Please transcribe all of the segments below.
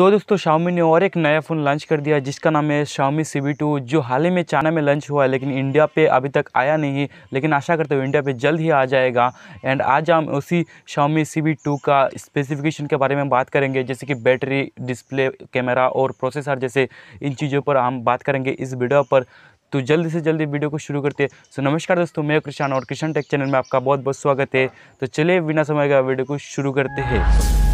तो दोस्तों शाओमी ने और एक नया फ़ोन लॉन्च कर दिया जिसका नाम है शाओमी सी जो हाल ही में चाइना में लॉन्च हुआ है लेकिन इंडिया पे अभी तक आया नहीं लेकिन आशा करते हुए इंडिया पे जल्द ही आ जाएगा एंड आज हम उसी शाओमी सी का स्पेसिफिकेशन के बारे में बात करेंगे जैसे कि बैटरी डिस्प्ले कैमरा और प्रोसेसर जैसे इन चीज़ों पर हम बात करेंगे इस वीडियो पर तो जल्दी से जल्दी वीडियो को शुरू करते हैं सो नमस्कार दोस्तों मैं कृष्ण और कृष्ण टेक चैनल में आपका बहुत बहुत स्वागत है तो चलिए बिना समय का वीडियो को शुरू करते हैं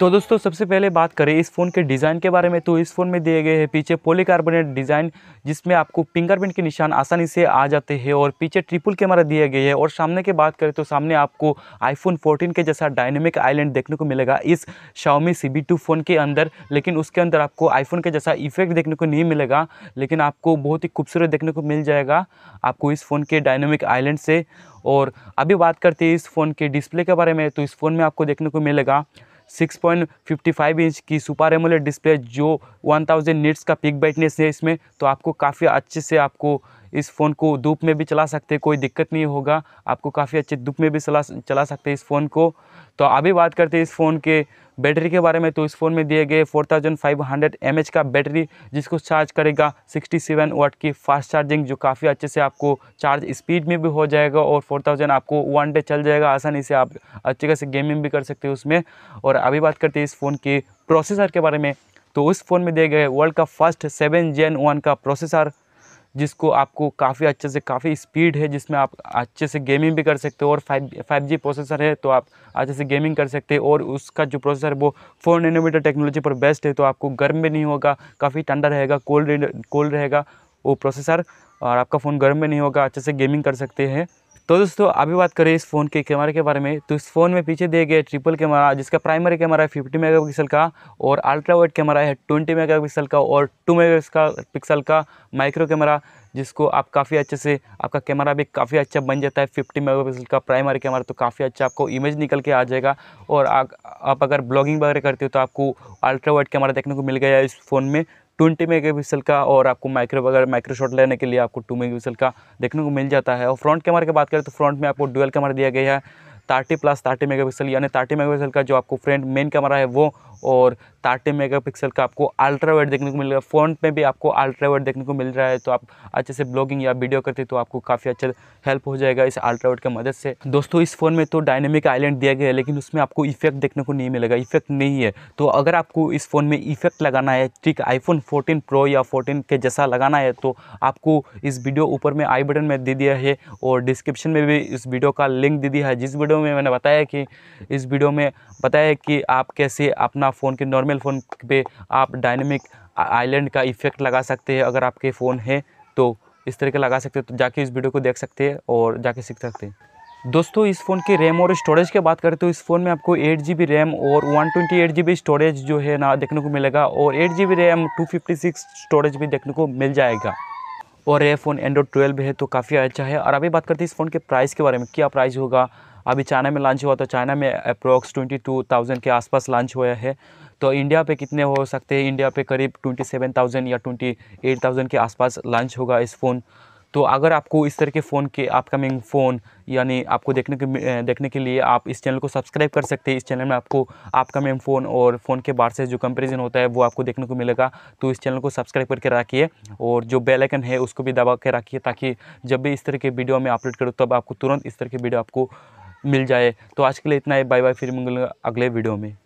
तो दोस्तों सबसे पहले बात करें इस फ़ोन के डिज़ाइन के बारे में तो इस फ़ोन में दिए गए हैं पीछे पॉलीकार्बोनेट डिज़ाइन जिसमें आपको फिंगरप्रिंट के निशान आसानी से आ जाते हैं और पीछे ट्रिपल कैमरा दिया गया है और सामने की बात करें तो सामने आपको आईफोन 14 के जैसा डायनेमिक आइलैंड देखने को मिलेगा इस शाओमी सी फ़ोन के अंदर लेकिन उसके अंदर आपको आईफोन के जैसा इफेक्ट देखने को नहीं मिलेगा लेकिन आपको बहुत ही खूबसूरत देखने को मिल जाएगा आपको इस फ़ोन के डायनेमिक आइलैंड से और अभी बात करते हैं इस फ़ोन के डिस्प्ले के बारे में तो इस फ़ोन में आपको देखने को मिलेगा 6.55 इंच की सुपर एमोलेड डिस्प्ले जो 1000 थाउजेंड नीट्स का पिक ब्राइटनेस है इसमें तो आपको काफ़ी अच्छे से आपको इस फ़ोन को धूप में भी चला सकते कोई दिक्कत नहीं होगा आपको काफ़ी अच्छे धूप में भी चला चला सकते इस फ़ोन को तो अभी बात करते हैं इस फ़ोन के बैटरी के बारे में तो इस फ़ोन में दिए गए 4500 एच का बैटरी जिसको चार्ज करेगा 67 वाट की फास्ट चार्जिंग जो काफ़ी अच्छे से आपको चार्ज स्पीड में भी हो जाएगा और 4000 आपको वन डे चल जाएगा आसानी से आप अच्छे से गेमिंग भी कर सकते हैं उसमें और अभी बात करते हैं इस फ़ोन के प्रोसेसर के बारे में तो उस फ़ोन में दिए गए वर्ल्ड का फर्स्ट सेवन जेन वन का प्रोसेसर जिसको आपको काफ़ी अच्छे से काफ़ी स्पीड है जिसमें आप अच्छे से गेमिंग भी कर सकते हो और फाइव फाइव जी प्रोसेसर है तो आप अच्छे से गेमिंग कर सकते हैं और उसका जो प्रोसेसर है वो फोर नैनोमीटर टेक्नोलॉजी पर बेस्ट है तो आपको गर्म भी नहीं होगा काफ़ी ठंडा रहेगा कोल्ड कोल्ड रहेगा वो प्रोसेसर और आपका फ़ोन गर्म भी नहीं होगा अच्छे से गेमिंग कर सकते हैं तो दोस्तों अभी बात करें इस फ़ोन के कैमरे के बारे में तो इस फ़ोन में पीछे दिए गए ट्रिपल कैमरा जिसका प्राइमरी कैमरा है फिफ्टी मेगापिक्सल का और अल्ट्रा वाइड कैमरा है ट्वेंटी मेगापिक्सल का और टू मेगा पिक्सल का माइक्रो कैमरा जिसको आप काफ़ी अच्छे से आपका कैमरा भी काफ़ी अच्छा बन जाता है फिफ्टी मेगा का प्राइमरी कैमरा तो काफ़ी अच्छा आपको इमेज निकल के आ जाएगा और आ, आप अगर ब्लॉगिंग वगैरह करते हो तो आपको अल्ट्रा वाइड कैमरा देखने को मिल गया है इस फ़ोन में ट्वेंटी पिक्सल का और आपको माइक्रो अगर माइक्रो शॉट लेने के लिए आपको टू पिक्सल का देखने को मिल जाता है और फ्रंट कैमरा की बात करें तो फ्रंट में आपको डुअल कैमरा दिया गया है थर्टी प्लस थर्टी पिक्सल यानी थर्टी पिक्सल का जो आपको फ्रंट मेन कैमरा है वो और थर्टी पिक्सल का आपको अल्ट्रा वाइड देखने को मिल रहा है फ्रंट में भी आपको अल्ट्रा वाइड देखने को मिल रहा है तो आप अच्छे से ब्लॉगिंग या वीडियो करते तो आपको काफ़ी अच्छा हेल्प हो जाएगा इस अल्ट्रा वाइड की मदद से दोस्तों इस फ़ोन में तो डायनेमिक आइलैंड दिया गया है लेकिन उसमें आपको इफेक्ट देखने को नहीं मिलेगा इफेक्ट नहीं है तो अगर आपको इस फ़ोन में इफेक्ट लगाना है ठीक आईफोन फोर्टीन प्रो या फोर्टीन के जैसा लगाना है तो आपको इस वीडियो ऊपर में आई बटन में दे दिया है और डिस्क्रिप्शन में भी इस वीडियो का लिंक दे दिया है जिस वीडियो में मैंने बताया कि इस वीडियो में बताया कि आप कैसे अपना फ़ोन के नॉर्मल नॉर्मल फ़ोन पे आप डायनेमिक आइलैंड का इफ़ेक्ट लगा सकते हैं अगर आपके फ़ोन है तो इस तरह के लगा सकते हैं तो जाके इस वीडियो को देख सकते हैं और जाके सीख सकते हैं दोस्तों इस फ़ोन के रैम और स्टोरेज की बात करें तो इस फ़ोन में आपको एट जी बी रैम और one twenty eight G B storage जो है ना देखने को मिलेगा और eight G B RAM two fifty six storage भी देखने को मिल जाएगा और ये फ़ोन एंड्रॉयड ट्वेल्व है तो काफ़ी अच्छा है और अभी बात करते हैं इस फ़ोन के प्राइस के बारे में क्या प्राइस होगा अभी चाइना में लॉन्च हुआ तो चाइना में अप्रोक्स ट्वेंटी टू थाउजेंड के आसपास लॉन्च हुआ है तो इंडिया पे कितने हो सकते हैं इंडिया पे करीब ट्वेंटी सेवन थाउजेंड या ट्वेंटी एट थाउजेंड के आसपास लॉन्च होगा इस फ़ोन तो अगर आपको इस तरह के फ़ोन के अपकमिंग फ़ोन यानी आपको देखने के देखने के लिए आप इस चैनल को सब्सक्राइब कर सकते हैं इस चैनल में आपको अपकमिंग फ़ोन और फ़ोन के बाहर से जो कंपेरिजन होता है वो आपको देखने को मिलेगा तो इस चैनल को सब्सक्राइब करके रखिए और जो बेल आइकन है उसको भी दबा के रखिए ताकि जब भी इस तरह के वीडियो में अपलोड करूँ तब आपको तुरंत इस तरह के वीडियो आपको मिल जाए तो आज के लिए इतना ही बाय बाय फिर मिलेंगे अगले वीडियो में